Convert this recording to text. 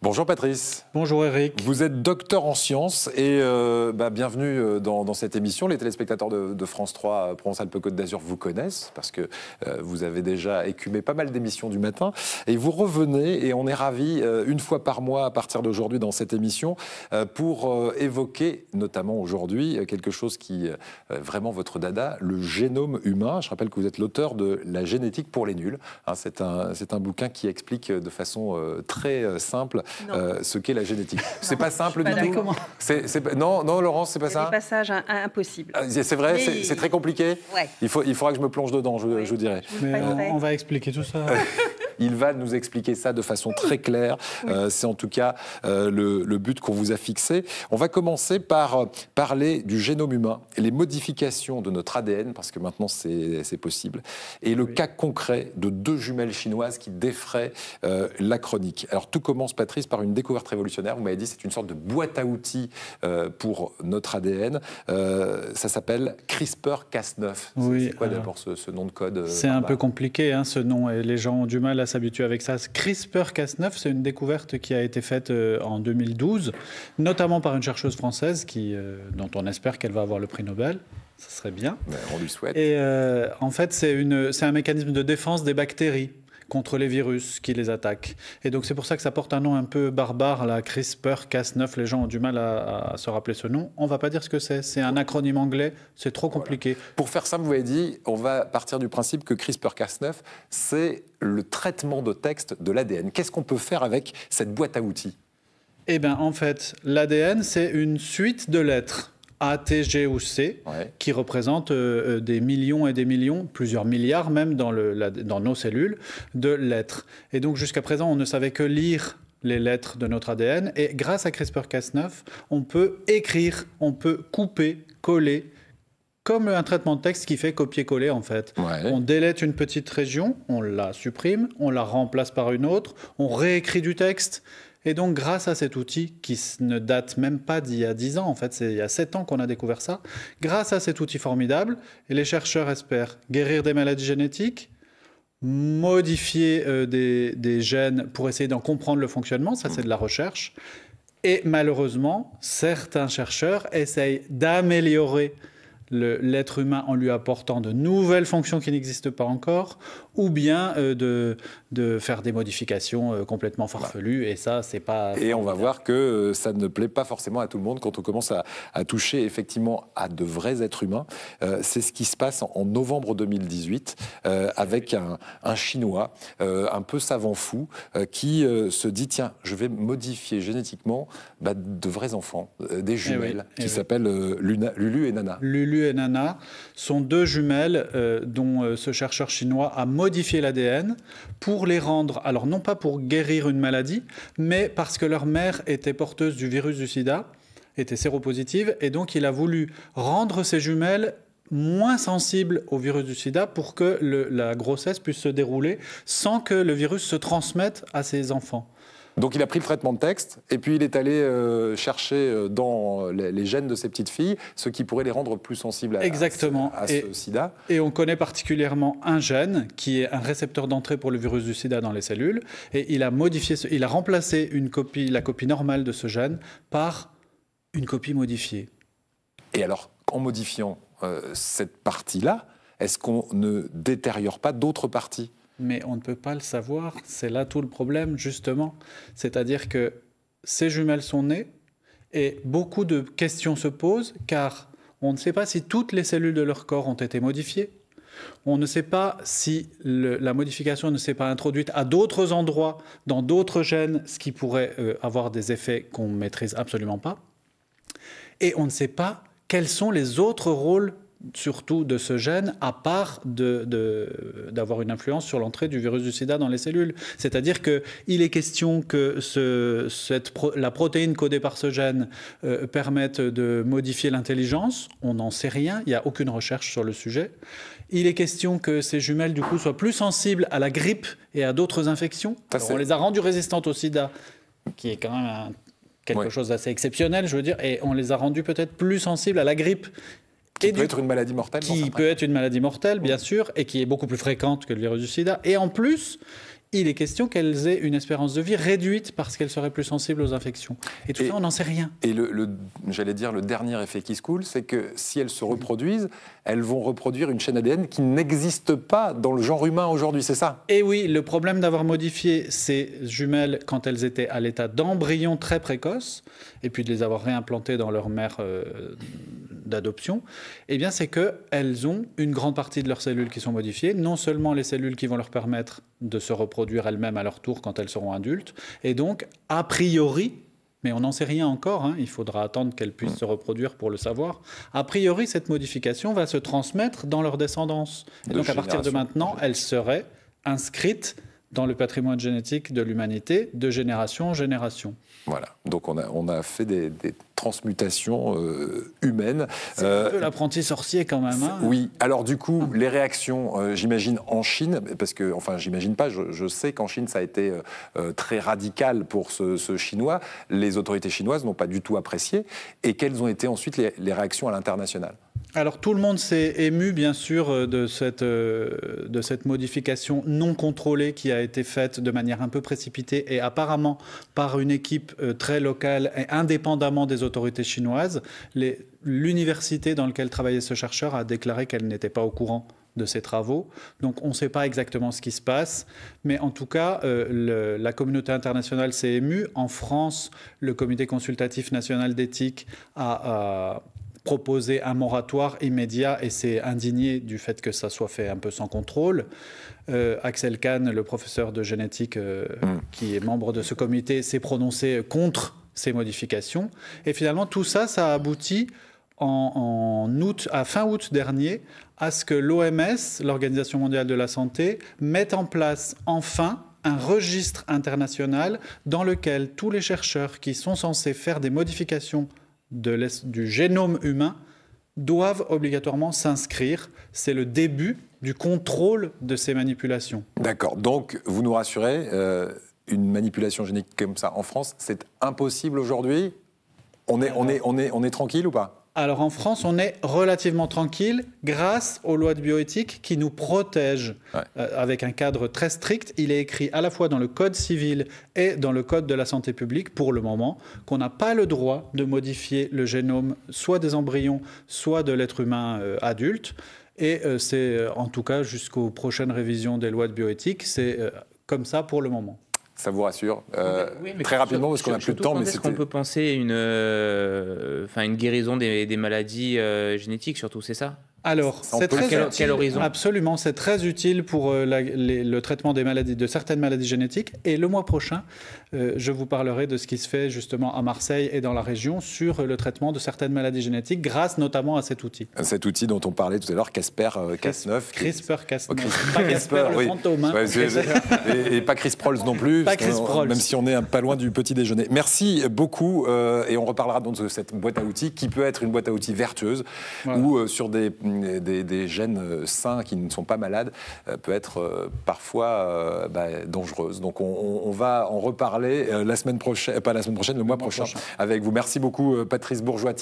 Bonjour Patrice. Bonjour Eric. Vous êtes docteur en sciences et euh, bah, bienvenue euh, dans, cette émission. Les téléspectateurs de, France 3 Provence-Alpes-Côte d'Azur vous connaissent parce que euh, vous avez déjà écumé pas mal d'émissions du matin. Et vous revenez et on est ravis une fois par mois à partir d'aujourd'hui dans cette émission pour évoquer notamment aujourd'hui quelque chose qui est vraiment votre dada, le génome humain. Je rappelle que vous êtes l'auteur de La génétique pour les nuls. Hein, c'est un, un, bouquin qui explique de façon très simple euh, ce qu'est la génétique. C'est pas simple du tout. non, non, Laurence, c'est pas ça. C'est un, ah, C'est vrai, c'est très compliqué. Il, faut, il faudra que je me plonge dedans, je, vous dirai. Mais euh, on, va expliquer tout ça. Il va nous expliquer ça de façon très claire. Euh, c'est en tout cas euh, le, but qu'on vous a fixé. On va commencer par euh, parler du génome humain, et les modifications de notre ADN, parce que maintenant c'est possible, et le cas concret de deux jumelles chinoises qui défraient la chronique. Alors tout commence, Patrice, par une découverte révolutionnaire. Vous m'avez dit c'est une sorte de boîte à outils pour notre ADN. ça s'appelle CRISPR-Cas9. c'est quoi d'abord ce, nom de code C'est un peu compliqué, hein, ce nom, et les gens ont du mal à s'habituer avec ça. CRISPR-Cas9, c'est une découverte qui a été faite euh, en 2012, notamment par une chercheuse française qui, euh, dont on espère qu'elle va avoir le prix Nobel. Ce serait bien. Ben, on lui souhaite. Et euh, en fait, c'est un mécanisme de défense des bactéries contre les virus qui les attaquent. Et donc c'est pour ça que ça porte un nom un peu barbare, la CRISPR Cas9. Les gens ont du mal à, se rappeler ce nom. On va pas dire ce que c'est. C'est un acronyme anglais. C'est trop compliqué. Pour faire ça, vous avez dit, on va partir du principe que CRISPR Cas9, c'est le traitement de texte de l'ADN. Qu'est-ce qu'on peut faire avec cette boîte à outils Eh bien, en fait, l'ADN, c'est une suite de lettres. A, T, G ou C, qui représentent euh, euh, des millions et des millions, plusieurs milliards même dans, nos cellules, de lettres. Et donc jusqu'à présent, on ne savait que lire les lettres de notre ADN. Et grâce à CRISPR-Cas9, on peut écrire, on peut couper, coller, comme un traitement de texte qui fait copier-coller en fait. On délète une petite région, on la supprime, on la remplace par une autre, on réécrit du texte. Et donc, grâce à cet outil, qui ne date même pas d'il y a 10 ans, en fait, c'est il y a 7 ans qu'on a découvert ça, grâce à cet outil formidable, les chercheurs espèrent guérir des maladies génétiques, modifier euh, des, des, gènes pour essayer d'en comprendre le fonctionnement, ça c'est de la recherche, et malheureusement, certains chercheurs essayent d'améliorer l'être humain en lui apportant de nouvelles fonctions qui n'existent pas encore, ou bien euh, de, faire des modifications euh, complètement bah. farfelues. Et ça, c'est pas. Et on va voir que euh, ça ne plaît pas forcément à tout le monde quand on commence à, toucher effectivement à de vrais êtres humains. c'est ce qui se passe en, novembre 2018 avec un, Chinois un peu savant fou qui se dit tiens, je vais modifier génétiquement bah, de vrais enfants, des eh jumelles, eh qui s'appellent Lulu et Nana et Nana sont deux jumelles euh, dont euh, ce chercheur chinois a modifié l'ADN pour les rendre, alors non pas pour guérir une maladie, mais parce que leur mère était porteuse du virus du sida, était séropositive, et donc il a voulu rendre ces jumelles moins sensible au virus du sida pour que la grossesse puisse se dérouler sans que le virus se transmette à ses enfants. Donc il a pris le traitement de texte et puis il est allé euh, chercher euh, dans les, gènes de ses petites filles ce qui pourrait les rendre plus sensibles à, Exactement. à, ce sida. Et on connaît particulièrement un gène qui est un récepteur d'entrée pour le virus du sida dans les cellules et il a modifié, il a remplacé une copie, la copie normale de ce gène par une copie modifiée. Et alors, en modifiant euh, cette partie-là, est-ce qu'on ne détériore pas d'autres parties Mais on ne peut pas le savoir. C'est là tout le problème, justement. C'est-à-dire que ces jumelles sont nées et beaucoup de questions se posent car on ne sait pas si toutes les cellules de leur corps ont été modifiées. On ne sait pas si la modification ne s'est pas introduite à d'autres endroits, dans d'autres gènes, ce qui pourrait euh, avoir des effets qu'on ne maîtrise absolument pas. Et on ne sait pas quels sont les autres rôles surtout de ce gène, à part d'avoir de, une influence sur l'entrée du virus du sida dans les cellules. C'est-à-dire qu'il est question que ce, cette la protéine codée par ce gène euh, permette de modifier l'intelligence. On n'en sait rien, il n'y a aucune recherche sur le sujet. Il est question que ces jumelles, du coup, soient plus sensibles à la grippe et à d'autres infections. parce on les a rendues résistantes au sida, qui est quand même un quelque chose d'assez exceptionnel, je veux dire, et on les a rendus peut-être plus sensibles à la grippe. Qui peut être une maladie mortelle. Qui peut être une maladie mortelle, bien sûr, et qui est beaucoup plus fréquente que le virus du sida. Et en plus, il est question qu'elles aient une espérance de vie réduite parce qu'elles seraient plus sensibles aux infections. Et tout ça, on n'en sait rien. Et j'allais dire, le dernier effet qui se coule, c'est que si elles se reproduisent, elles vont reproduire une chaîne ADN qui n'existe pas dans le genre humain aujourd'hui, c'est ça Et eh oui, le problème d'avoir modifié ces jumelles quand elles étaient à l'état d'embryon très précoce, et puis de les avoir réimplantées dans leur mère euh, d'adoption, eh bien c'est qu'elles ont une grande partie de leurs cellules qui sont modifiées, non seulement les cellules qui vont leur permettre de se reproduire elles-mêmes à leur tour quand elles seront adultes, et donc a priori, mais on n'en sait rien encore, hein, il faudra attendre qu'elles puissent mm. se reproduire pour le savoir, a priori cette modification va se transmettre dans leur descendance. Et donc à partir de maintenant, elles seraient inscrites dans le patrimoine génétique de l'humanité de génération en génération. Voilà, donc on a, on a fait des, des transmutation euh, humaine. C'est un euh, l'apprenti sorcier quand même. Hein. oui, alors du coup, ah. les réactions, euh, j'imagine en Chine, parce que, enfin, j'imagine pas, je, sais qu'en Chine, ça a été très radical pour ce, Chinois. Les autorités chinoises n'ont pas du tout apprécié. Et quelles ont été ensuite les, réactions à l'international alors tout le monde s'est ému bien sûr de cette, de cette modification non contrôlée qui a été faite de manière un peu précipitée et apparemment par une équipe très locale et indépendamment des autorités autorités chinoises. L'université dans laquelle travaillait ce chercheur a déclaré qu'elle n'était pas au courant de ces travaux. Donc on ne sait pas exactement ce qui se passe, mais en tout cas, euh, la communauté internationale s'est émue. En France, le Comité consultatif national d'éthique a, proposé un moratoire immédiat et s'est indigné du fait que ça soit fait un peu sans contrôle. Euh, Axel Kahn, le professeur de génétique euh, hmm. qui est membre de ce comité, s'est prononcé contre ces modifications. Et finalement, tout ça, ça aboutit abouti en août, à fin août dernier, à ce que l'OMS, l'Organisation mondiale de la santé, mette en place enfin un registre international dans lequel tous les chercheurs qui sont censés faire des modifications de du génome humain doivent obligatoirement s'inscrire. C'est le début du contrôle de ces manipulations. D'accord. Donc, vous nous rassurez, euh, une manipulation génétique comme ça en France, c'est impossible aujourd'hui on est, on, est, on, est, on est tranquille ou pas alors en France, on est relativement tranquille grâce aux lois de bioéthique qui nous protègent euh, avec un cadre très strict. Il est écrit à la fois dans le Code civil et dans le Code de la santé publique, pour le moment, qu'on n'a pas le droit de modifier le génome soit des embryons, soit de l'être humain euh, adulte. Et euh, c'est, en tout cas, jusqu'aux prochaines révisions des lois de bioéthique, c'est comme ça pour le moment ça vous rassure euh, Très rapidement, parce qu'on n'a plus de temps. est-ce qu'on peut penser une, euh, enfin une guérison des, maladies euh, génétiques, surtout, c'est ça alors, c'est très utile, Absolument, c'est très utile pour euh, le traitement des maladies, de certaines maladies génétiques. Et le mois prochain, euh, je vous parlerai de ce qui se fait justement à Marseille et dans la région sur le traitement de certaines maladies génétiques, grâce notamment à cet outil. Cet outil dont on parlait tout à l'heure, Casper Cas9. CRISPR Cas9. pas Casper, le fantôme. Hein. et, pas Chris Prolls non plus, pas même si on est pas loin du petit déjeuner. Merci beaucoup, euh, et on reparlera donc de cette boîte à outils qui peut être une boîte à outils vertueuse ou sur des des, gènes euh, sains qui ne sont pas malades euh, peut être euh, parfois bah, dangereuse. Donc on, va en reparler la semaine prochaine, pas la semaine prochaine, le mois, prochain, avec vous. Merci beaucoup Patrice Bourgeois.